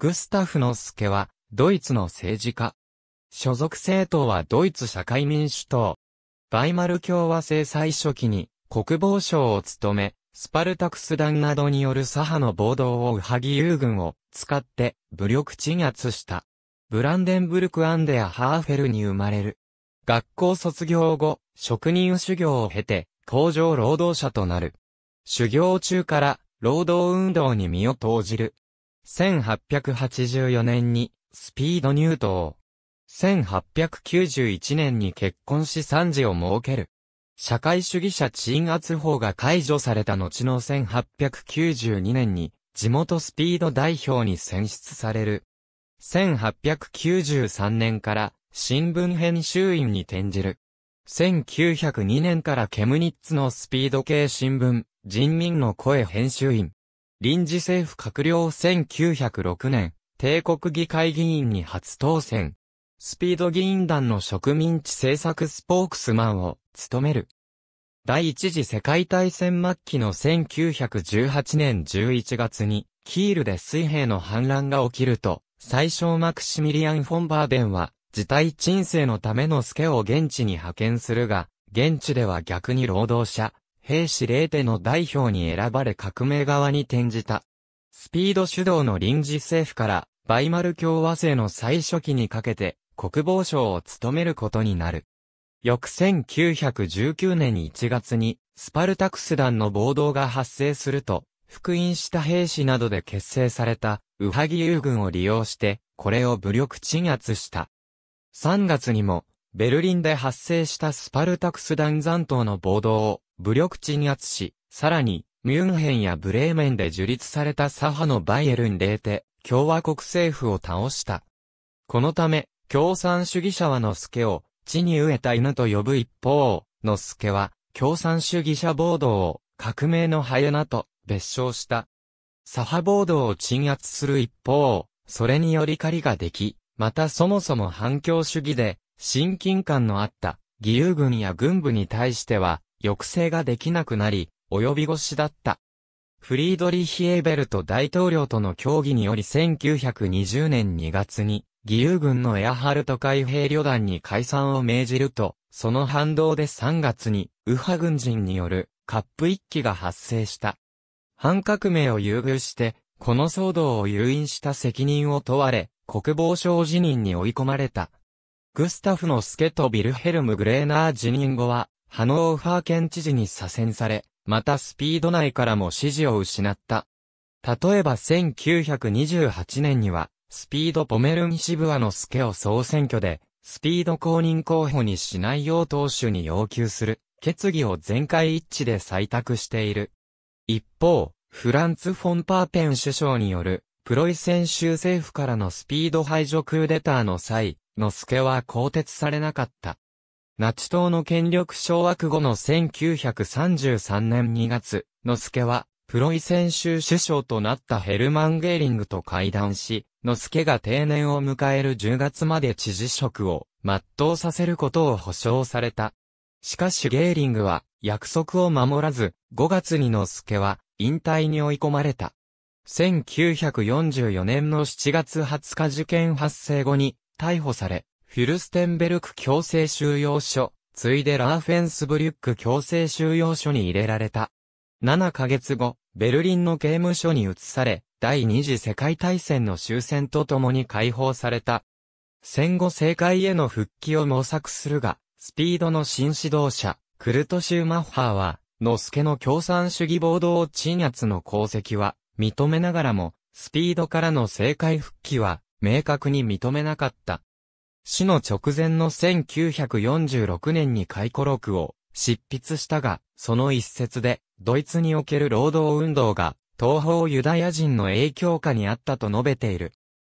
グスタフノスケは、ドイツの政治家。所属政党はドイツ社会民主党。バイマル共和制最初期に国防省を務め、スパルタクス団などによる左派の暴動をウハギ友軍を使って武力鎮圧した。ブランデンブルク・アンデア・ハーフェルに生まれる。学校卒業後、職人修行を経て、工場労働者となる。修行中から、労働運動に身を投じる。1884年にスピード入党。1891年に結婚し産次を設ける。社会主義者鎮圧法が解除された後の1892年に地元スピード代表に選出される。1893年から新聞編集員に転じる。1902年からケムニッツのスピード系新聞、人民の声編集員。臨時政府閣僚1906年、帝国議会議員に初当選。スピード議員団の植民地政策スポークスマンを務める。第一次世界大戦末期の1918年11月に、キールで水兵の反乱が起きると、最小マクシミリアン・フォンバーデンは、事態鎮静のための助を現地に派遣するが、現地では逆に労働者、兵士0手の代表に選ばれ革命側に転じた。スピード主導の臨時政府から、バイマル共和制の最初期にかけて、国防省を務めることになる。翌1919年1月に、スパルタクス団の暴動が発生すると、復員した兵士などで結成された、ウハギ友軍を利用して、これを武力鎮圧した。3月にも、ベルリンで発生したスパルタクス弾山島の暴動を武力鎮圧し、さらに、ミュンヘンやブレーメンで樹立された左派のバイエルンレーテ、共和国政府を倒した。このため、共産主義者はの助を、地に植えた犬と呼ぶ一方、の助は、共産主義者暴動を、革命のハなエナと、別称した。左派暴動を鎮圧する一方、それにより狩りができ、またそもそも反共主義で、親近感のあった義勇軍や軍部に対しては抑制ができなくなり、及び腰だった。フリードリヒ・エーベルト大統領との協議により1920年2月に義勇軍のエアハルト海兵旅団に解散を命じると、その反動で3月に右派軍人によるカップ一揆が発生した。反革命を優遇して、この騒動を誘引した責任を問われ、国防省辞任に追い込まれた。グスタフの助とビルヘルム・グレーナー辞任後は、ハノーファー県知事に左遷され、またスピード内からも支持を失った。例えば1928年には、スピードポメルンブアの助を総選挙で、スピード公認候補にしないよう党首に要求する、決議を全会一致で採択している。一方、フランツ・フォンパーペン首相による、プロイセン州政府からのスピード排除クーデターの際、の助は更迭されなかった。ナチ党の権力掌握後の1933年2月、の助は、プロイセン州首相となったヘルマン・ゲーリングと会談し、の助が定年を迎える10月まで知事職を全うさせることを保証された。しかしゲーリングは約束を守らず、5月にの助は引退に追い込まれた。1944年の7月20日事件発生後に、逮捕され、フィルステンベルク強制収容所、ついでラーフェンスブリュック強制収容所に入れられた。7ヶ月後、ベルリンの刑務所に移され、第二次世界大戦の終戦とともに解放された。戦後政界への復帰を模索するが、スピードの新指導者、クルトシューマッハーは、ノスケの共産主義暴動鎮圧の功績は、認めながらも、スピードからの政界復帰は、明確に認めなかった。死の直前の1946年に回顧録を執筆したが、その一節で、ドイツにおける労働運動が、東方ユダヤ人の影響下にあったと述べている。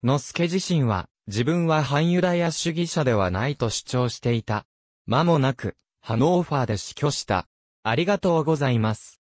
のすけ自身は、自分は反ユダヤ主義者ではないと主張していた。間もなく、ハノーファーで死去した。ありがとうございます。